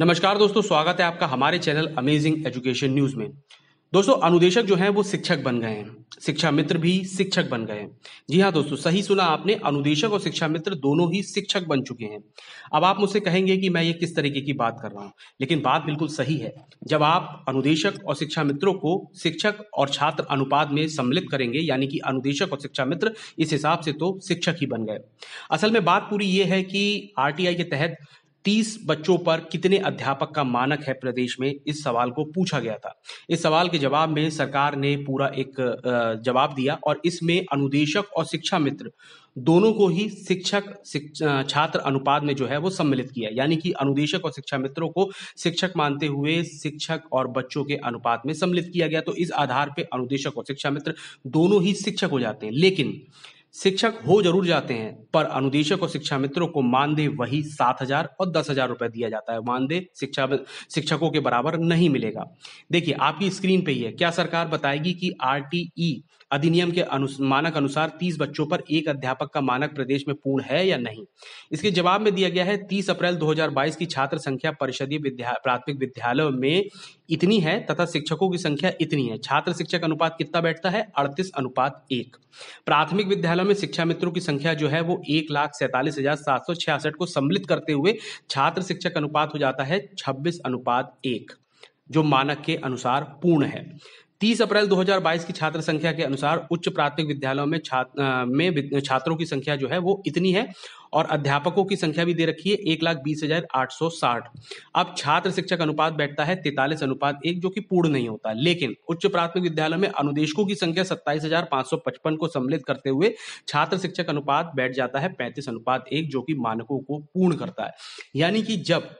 नमस्कार दोस्तों स्वागत है आपका हमारे चैनल अमेजिंग एजुकेशन न्यूज में दोस्तों अनुदेशक जो हैं वो शिक्षक बन गए हैं शिक्षा मित्र भी शिक्षक बन गए हैं जी हाँ दोस्तों सही सुना आपने अनुदेशक और शिक्षा मित्र दोनों ही शिक्षक बन चुके हैं अब आप मुझसे कहेंगे कि मैं ये किस तरीके की बात कर रहा हूँ लेकिन बात बिल्कुल सही है जब आप अनुदेशक और शिक्षा मित्रों को शिक्षक और छात्र अनुपात में सम्मिलित करेंगे यानी कि अनुदेशक और शिक्षा मित्र इस हिसाब से तो शिक्षक ही बन गए असल में बात पूरी ये है कि आर के तहत तीस बच्चों पर कितने अध्यापक का मानक है प्रदेश में इस सवाल को पूछा गया था इस सवाल के जवाब में सरकार ने पूरा एक जवाब दिया और इसमें अनुदेशक और शिक्षा मित्र दोनों को ही शिक्षक छात्र अनुपात में जो है वो सम्मिलित किया यानी कि अनुदेशक और शिक्षा मित्रों को शिक्षक मानते हुए शिक्षक और बच्चों के अनुपात में सम्मिलित किया गया तो इस आधार पर अनुदेशक और शिक्षा मित्र दोनों ही शिक्षक हो जाते हैं लेकिन शिक्षक हो जरूर जाते हैं पर अनुदेशक और शिक्षा मित्रों को मानदेय वही सात हजार और दस हजार रुपए दिया जाता है मानदेय शिक्षा शिक्षकों के बराबर नहीं मिलेगा देखिए आपकी स्क्रीन पे ही है क्या सरकार बताएगी कि आर अधिनियम के अनु, मानक अनुसार 30 बच्चों पर एक अध्यापक का मानक प्रदेश में पूर्ण है या नहीं इसके जवाब में दिया गया है तीस अप्रैल 2022 की छात्र संख्या परिषदीय विद्या प्राथमिक विद्यालयों में इतनी है तथा शिक्षकों की संख्या इतनी है छात्र शिक्षक अनुपात कितना बैठता है अड़तीस अनुपात एक प्राथमिक विद्यालय विद्यालयों में शिक्षा मित्रों की संख्या जो है वो एक लाख सैंतालीस हजार सात सौ छियासठ को सम्मिलित करते हुए छात्र शिक्षक अनुपात हो जाता है छब्बीस अनुपात एक जो मानक के अनुसार पूर्ण है 30 अप्रैल 2022 की छात्र संख्या के अनुसार उच्च प्राथमिक विद्यालयों में छात्र में छात्रों की संख्या जो है वो इतनी है और अध्यापकों की संख्या भी दे रखी है एक लाख बीस हजार आठ सौ साठ अब छात्र शिक्षक अनुपात बैठता है तैतालीस अनुपात एक जो कि पूर्ण नहीं होता लेकिन उच्च प्राथमिक विद्यालय में अनुदेशकों की संख्या सत्ताईस हजार पांच सौ पचपन को सम्मिलित करते हुए छात्र शिक्षक अनुपात बैठ जाता है पैंतीस अनुपात एक जो कि मानकों को पूर्ण करता है यानी कि जब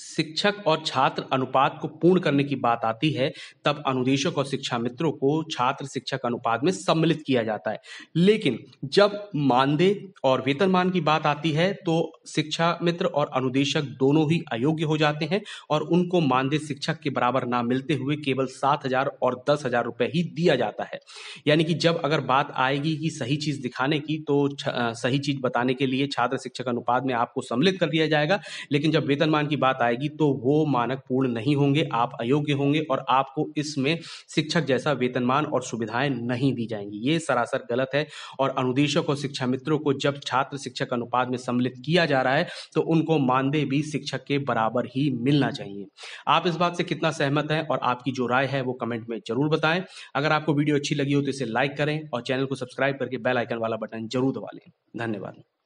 शिक्षक और छात्र अनुपात को पूर्ण करने की बात आती है तब अनुदेशक और शिक्षा मित्रों को छात्र शिक्षक अनुपात में सम्मिलित किया जाता है लेकिन जब मानदेय और वेतनमान की बात आती है तो शिक्षा मित्र और अनुदेशक दोनों ही अयोग्य हो जाते हैं और उनको मानदेय शिक्षक के बराबर ना मिलते हुए केवल सात हजार और दस हजार रुपए ही दिया जाता है यानी कि जब अगर बात आएगी कि सही चीज दिखाने की तो सही चीज बताने के लिए छात्र शिक्षक अनुपात में आपको सम्मिलित कर दिया जाएगा लेकिन जब वेतनमान की बात आए जाएगी तो वो मानक पूर्ण नहीं होंगे आप अयोग्य होंगे और आपको इसमें शिक्षक जैसा वेतनमान और सुविधाएं नहीं दी जाएंगी ये सरासर गलत है और अनुदेशक और शिक्षा मित्रों को जब छात्र शिक्षक अनुपात में सम्मिलित किया जा रहा है तो उनको मानदेय भी शिक्षक के बराबर ही मिलना चाहिए आप इस बात से कितना सहमत हैं और आपकी जो राय है वो कमेंट में जरूर बताएं अगर आपको वीडियो अच्छी लगी हो तो इसे लाइक करें और चैनल को सब्सक्राइब करके बेल आइकन वाला बटन जरूर दबा लें धन्यवाद